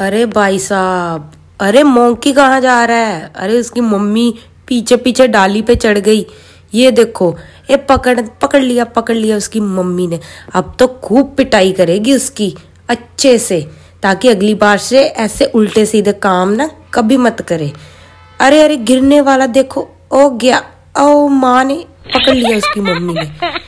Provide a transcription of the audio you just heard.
अरे भाई साहब अरे मोंकी कहाँ जा रहा है अरे उसकी मम्मी पीछे पीछे डाली पे चढ़ गई ये देखो ये पकड़ पकड़ लिया पकड़ लिया उसकी मम्मी ने अब तो खूब पिटाई करेगी उसकी अच्छे से ताकि अगली बार से ऐसे उल्टे सीधे काम ना कभी मत करे अरे अरे गिरने वाला देखो ओ गया ओ माँ ने पकड़ लिया उसकी मम्मी ने